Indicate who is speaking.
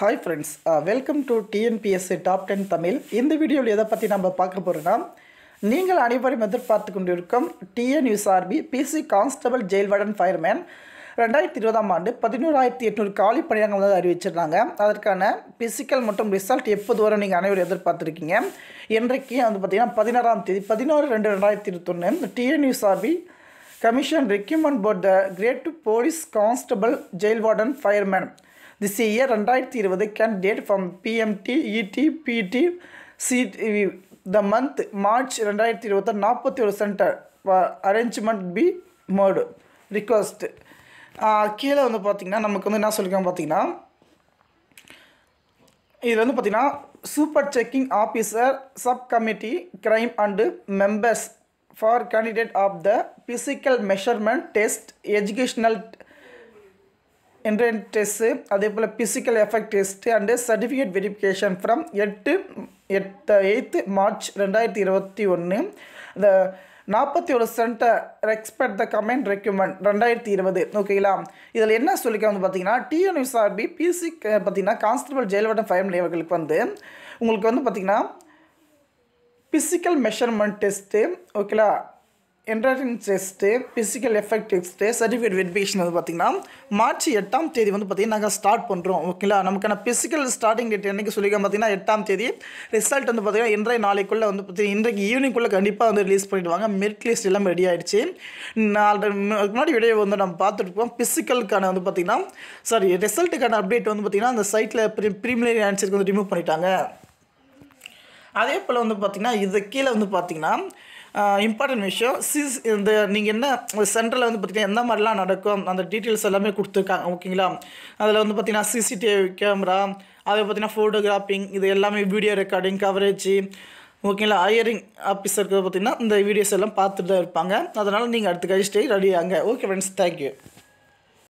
Speaker 1: hi friends welcome to TNPSC top ten Tamil இந்த வீடியோவில் எதை பற்றி நம்ம பார்க்க போகிறோன்னா நீங்கள் அனைவரும் எதிர்பார்த்து கொண்டிருக்கும் TNUSRB PC constable jail warden fireman ரெண்டாயிரத்தி இருபதாம் ஆண்டு பதினோராயிரத்தி எட்நூறு காலி பணியாளர்கள் வந்து அறிவிச்சிருந்தாங்க அதற்கான பிசிக்கல் மற்றும் ரிசல்ட் எப்போது வரும் நீங்கள் அனைவரும் எதிர்பார்த்துருக்கீங்க இன்றைக்கு வந்து பார்த்திங்கன்னா பதினாறாம் தேதி பதினோரு ரெண்டு ரெண்டாயிரத்தி இருபத்தொன்று TNUSRB commission recruitment board the grade police constable jail warden fireman this year ரெண்டாயிரத்தி இருபது கேண்டிடேட் ஃப்ரம் பிஎம்டி இடி பிடி சீட் த மந்த் மார்ச் ரெண்டாயிரத்தி இருபத்தி நாற்பத்தி ஒரு centre arrangement B mode request கீழே வந்து பார்த்திங்கன்னா நமக்கு வந்து என்ன சொல்லியிருக்கோம் பார்த்திங்கன்னா இதில் வந்து பார்த்திங்கன்னா super checking officer sub committee crime and members for candidate of the physical measurement test educational entrance test அதே போல் physical effect test and certificate verification from எட்டு எட்டு எயித்து மார்ச் ரெண்டாயிரத்தி இருபத்தி ஒன்று த நாற்பத்தி ஒரு centre respect the comment recruitment ரெண்டாயிரத்தி இருபது ஓகேங்களா இதில் என்ன சொல்லிக்க வந்து பார்த்தீங்கன்னா டிஎன்யூஎஸ்ஆர்பி பிசி பார்த்தீங்கன்னா கான்ஸ்டபிள் ஜெயலலிதா ஃபைவ் அவர்களுக்கு வந்து உங்களுக்கு வந்து பார்த்திங்கன்னா ஃபிசிக்கல் மெஷர்மெண்ட் டெஸ்ட்டு ஓகேங்களா entrance test physical effect test certificate verification வந்து பார்த்திங்கன்னா மார்ச் எட்டாம் தேதி வந்து பார்த்திங்கன்னா நாங்கள் ஸ்டார்ட் பண்ணுறோம் ஓகேங்களா நமக்கான ஃபிசிக்கல் ஸ்டார்டிங் டேட் என்றைக்கு சொல்லியிருக்கோம் பார்த்திங்கன்னா எட்டாம் தேதி ரிசல்ட் வந்து பார்த்திங்கன்னா இன்றைய நாளைக்குள்ளே வந்து பார்த்திங்கன்னா இன்றைக்கு ஈவினிங்குள்ளே கண்டிப்பாக வந்து ரிலீஸ் பண்ணிவிடுவாங்க மெரிட் லிஸ்ட் எல்லாம் ரெடி ஆகிடுச்சு நாலு முன்னாடி வீடியோ வந்து நம்ம பார்த்துருப்போம் ஃபிசிக்கலுக்கான வந்து பார்த்திங்கன்னா சாரி ரிசல்ட்டுக்கான அப்டேட் வந்து பார்த்திங்கன்னா அந்த சைட்டில் ப்ரீ ப்ரீமியர் ஆன்சருக்கு வந்து ரிமூவ் பண்ணிட்டாங்க அதே போல் வந்து பார்த்திங்கன்னா இது கீழே வந்து பார்த்திங்கன்னா இம்பார்ட்டன்ட் விஷயம் சிஸ் இந்த நீங்கள் என்ன சென்டரில் வந்து பார்த்திங்கன்னா எந்த மாதிரிலாம் நடக்கும் அந்த டீட்டெயில்ஸ் எல்லாமே கொடுத்துருக்காங்க ஓகேங்களா அதில் வந்து பார்த்திங்கன்னா சிசிடிவி கேமரா அதை பார்த்திங்கன்னா ஃபோட்டோகிராஃபிங் இது எல்லாமே வீடியோ ரெக்கார்டிங் கவரேஜ் ஓகேங்களா ஹையரிங் ஆஃபீஸருக்கு பார்த்திங்கன்னா இந்த வீடியோஸ் எல்லாம் பார்த்துட்டு தான் இருப்பாங்க அதனால் நீங்கள் அடுத்த கழிச்சிட்டே ரெடி ஆங்க ஓகே ஃப்ரெண்ட்ஸ் தேங்க்யூ